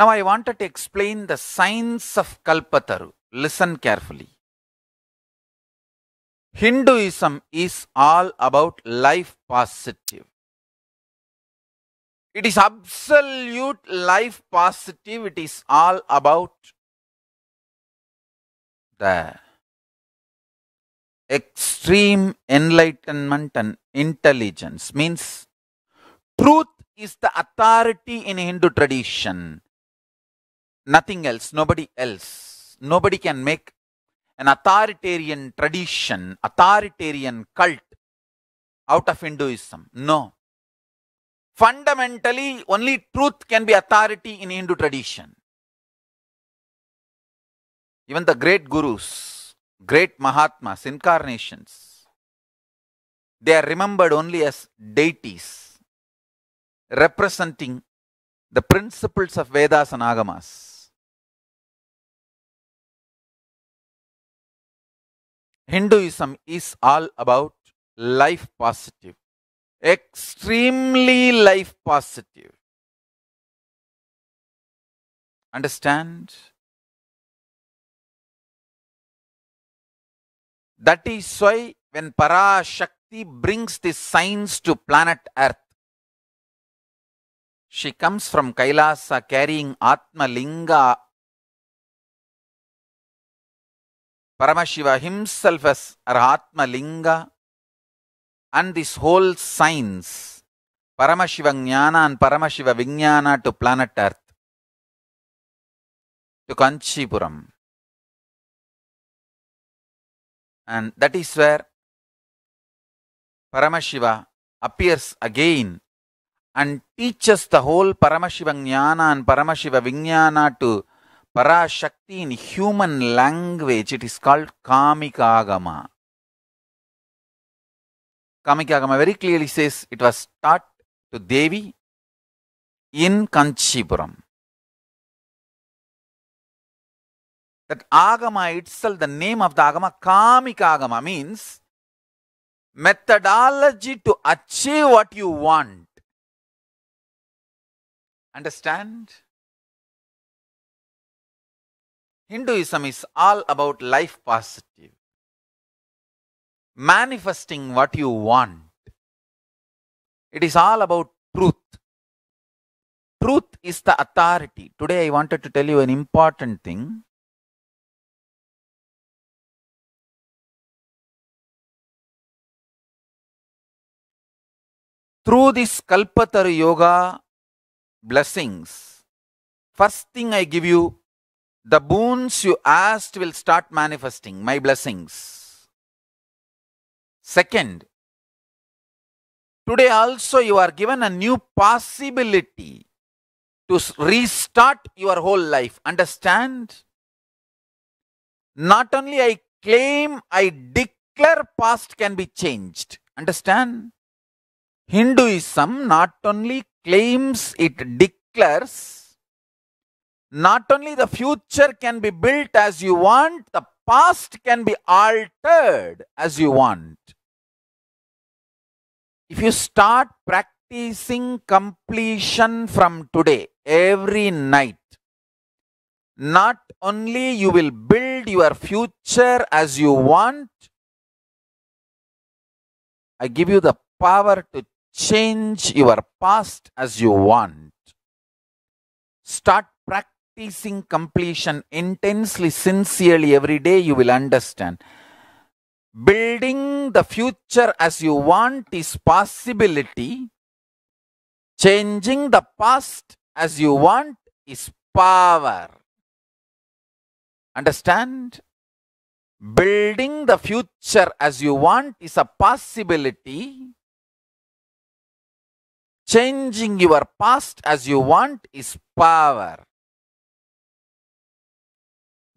Now I wanted to explain the science of Kalpataru. Listen carefully. Hinduism is all about life positive. It is absolute life positive. It is all about the extreme enlightenment and intelligence. Means truth is the authority in Hindu tradition nothing else, nobody else. Nobody can make an authoritarian tradition, authoritarian cult out of Hinduism. No. Fundamentally, only truth can be authority in Hindu tradition. Even the great gurus, great Mahatmas, incarnations, they are remembered only as deities representing the principles of Vedas and Agamas. Hinduism is all about life positive, extremely life positive. Understand? That is why when Parashakti brings the signs to planet Earth, she comes from Kailasa carrying Atma Linga Paramashiva himself as Rahatma and this whole science, Paramashiva Jnana and Paramashiva Vijnana to planet Earth, to Kanchipuram. And that is where Paramashiva appears again and teaches the whole Paramashiva Jnana and Paramashiva Vijnana to Parashakti in human language, it is called Kamikagama. Kamikagama very clearly says it was taught to Devi in Kanchipuram. That Agama itself, the name of the Agama, Kamikagama means methodology to achieve what you want. Understand? Hinduism is all about life positive, manifesting what you want. It is all about truth. Truth is the authority. Today I wanted to tell you an important thing. Through this Kalpataru Yoga blessings, first thing I give you the boons you asked will start manifesting, my blessings. Second, today also you are given a new possibility to restart your whole life. Understand? Not only I claim, I declare past can be changed. Understand? Hinduism not only claims, it declares not only the future can be built as you want, the past can be altered as you want. If you start practicing completion from today, every night, not only you will build your future as you want, I give you the power to change your past as you want. Start practicing completion intensely, sincerely every day, you will understand. Building the future as you want is possibility. Changing the past as you want is power. Understand? Building the future as you want is a possibility. Changing your past as you want is power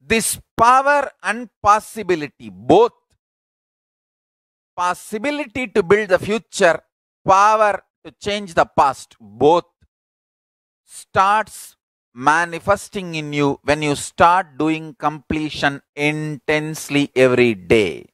this power and possibility, both possibility to build the future, power to change the past, both starts manifesting in you when you start doing completion intensely every day.